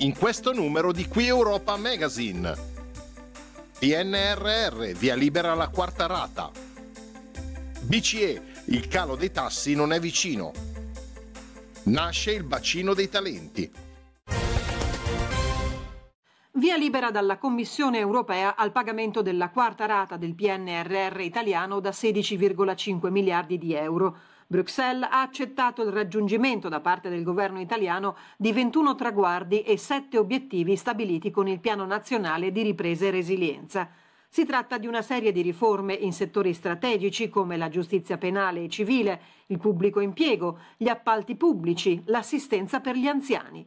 in questo numero di Qui Europa Magazine. PNRR, via libera la quarta rata. BCE, il calo dei tassi non è vicino. Nasce il bacino dei talenti. Via libera dalla Commissione europea al pagamento della quarta rata del PNRR italiano da 16,5 miliardi di euro. Bruxelles ha accettato il raggiungimento da parte del governo italiano di 21 traguardi e 7 obiettivi stabiliti con il Piano nazionale di ripresa e resilienza. Si tratta di una serie di riforme in settori strategici come la giustizia penale e civile, il pubblico impiego, gli appalti pubblici, l'assistenza per gli anziani.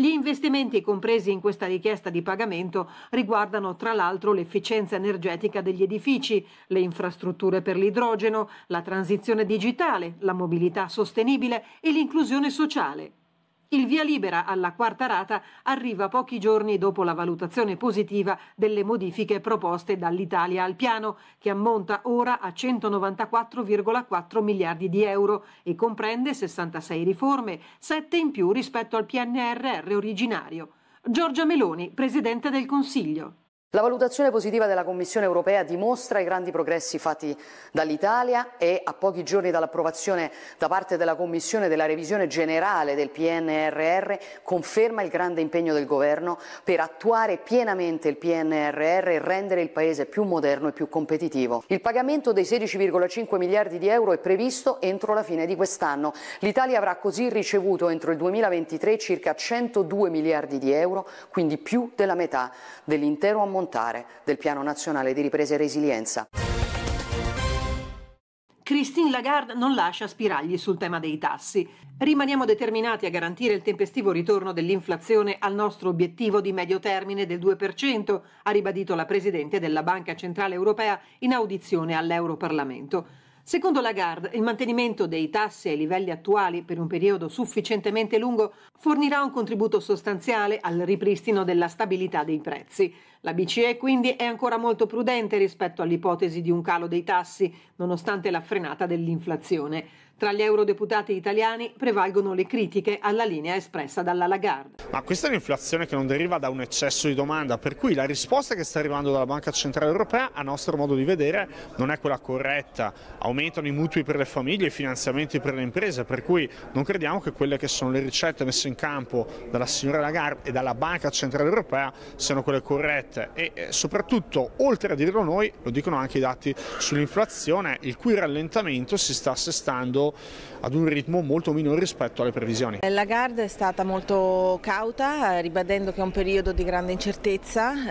Gli investimenti compresi in questa richiesta di pagamento riguardano tra l'altro l'efficienza energetica degli edifici, le infrastrutture per l'idrogeno, la transizione digitale, la mobilità sostenibile e l'inclusione sociale. Il via libera alla quarta rata arriva pochi giorni dopo la valutazione positiva delle modifiche proposte dall'Italia al piano, che ammonta ora a 194,4 miliardi di euro e comprende 66 riforme, 7 in più rispetto al PNRR originario. Giorgia Meloni, Presidente del Consiglio. La valutazione positiva della Commissione europea dimostra i grandi progressi fatti dall'Italia e a pochi giorni dall'approvazione da parte della Commissione della revisione generale del PNRR conferma il grande impegno del governo per attuare pienamente il PNRR e rendere il Paese più moderno e più competitivo. Il pagamento dei 16,5 miliardi di euro è previsto entro la fine di quest'anno. L'Italia avrà così ricevuto entro il 2023 circa 102 miliardi di euro, quindi più della metà dell'intero ammontare montare del Piano Nazionale di Ripresa e Resilienza. Christine Lagarde non lascia spiragli sul tema dei tassi. Rimaniamo determinati a garantire il tempestivo ritorno dell'inflazione al nostro obiettivo di medio termine del 2%, ha ribadito la Presidente della Banca Centrale Europea in audizione all'Europarlamento. Secondo Lagarde, il mantenimento dei tassi ai livelli attuali per un periodo sufficientemente lungo fornirà un contributo sostanziale al ripristino della stabilità dei prezzi. La BCE quindi è ancora molto prudente rispetto all'ipotesi di un calo dei tassi, nonostante la frenata dell'inflazione. Tra gli eurodeputati italiani prevalgono le critiche alla linea espressa dalla Lagarde. Ma questa è un'inflazione che non deriva da un eccesso di domanda, per cui la risposta che sta arrivando dalla Banca Centrale Europea, a nostro modo di vedere, non è quella corretta. Aumentano i mutui per le famiglie, i finanziamenti per le imprese, per cui non crediamo che quelle che sono le ricette messe in campo dalla signora Lagarde e dalla Banca Centrale Europea siano quelle corrette e eh, soprattutto, oltre a dirlo noi, lo dicono anche i dati sull'inflazione, il cui rallentamento si sta assestando ad un ritmo molto minore rispetto alle previsioni. Eh, la Garda è stata molto cauta, eh, ribadendo che è un periodo di grande incertezza,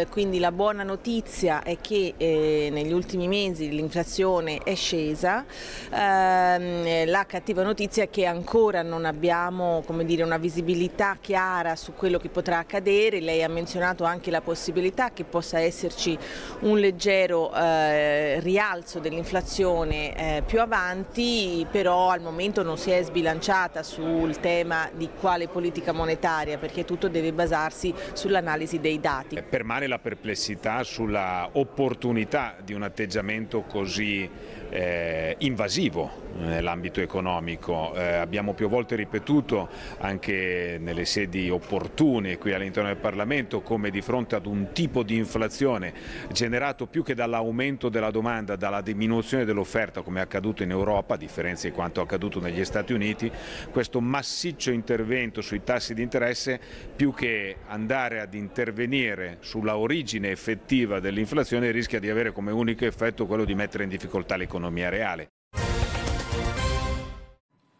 eh, quindi la buona notizia è che negli ultimi mesi l'inflazione è scesa, ehm, la cattiva notizia è che ancora non abbiamo dire, una visibilità chiara su quello che potrà accadere, lei ha menzionato anche la possibilità che possa esserci un leggero rialzo dell'inflazione più avanti, però al momento non si è sbilanciata sul tema di quale politica monetaria perché tutto deve basarsi sull'analisi dei dati. Eh, permane la perplessità sulla opportunità di un atteggiamento così eh, invasivo nell'ambito eh, economico. Eh, abbiamo più volte ripetuto anche nelle sedi opportune qui all'interno del Parlamento come di fronte ad un tipo di inflazione generato più che dall'aumento della domanda, dalla diminuzione dell'offerta come è accaduto in Europa, a differenza di quanto accaduto negli Stati Uniti, questo massiccio intervento sui tassi di interesse più che andare ad intervenire sulla origine effettiva dell'inflazione rischia di avere come unico effetto quello di mettere in difficoltà l'economia reale.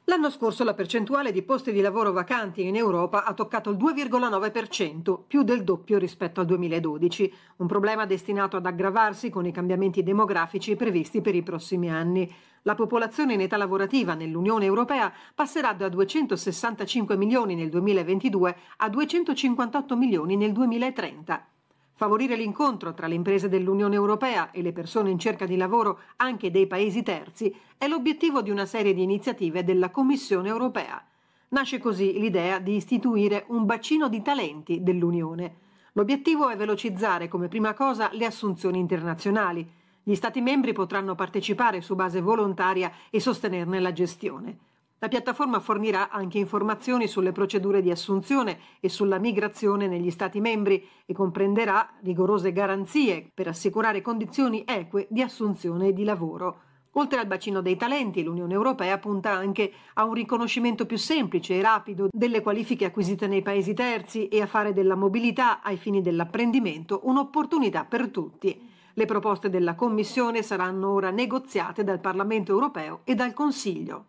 L'anno scorso la percentuale di posti di lavoro vacanti in Europa ha toccato il 2,9%, più del doppio rispetto al 2012, un problema destinato ad aggravarsi con i cambiamenti demografici previsti per i prossimi anni. La popolazione in età lavorativa nell'Unione Europea passerà da 265 milioni nel 2022 a 258 milioni nel 2030 favorire l'incontro tra le imprese dell'Unione Europea e le persone in cerca di lavoro anche dei paesi terzi è l'obiettivo di una serie di iniziative della Commissione Europea. Nasce così l'idea di istituire un bacino di talenti dell'Unione. L'obiettivo è velocizzare come prima cosa le assunzioni internazionali. Gli Stati membri potranno partecipare su base volontaria e sostenerne la gestione. La piattaforma fornirà anche informazioni sulle procedure di assunzione e sulla migrazione negli Stati membri e comprenderà rigorose garanzie per assicurare condizioni eque di assunzione e di lavoro. Oltre al bacino dei talenti, l'Unione Europea punta anche a un riconoscimento più semplice e rapido delle qualifiche acquisite nei paesi terzi e a fare della mobilità ai fini dell'apprendimento un'opportunità per tutti. Le proposte della Commissione saranno ora negoziate dal Parlamento europeo e dal Consiglio.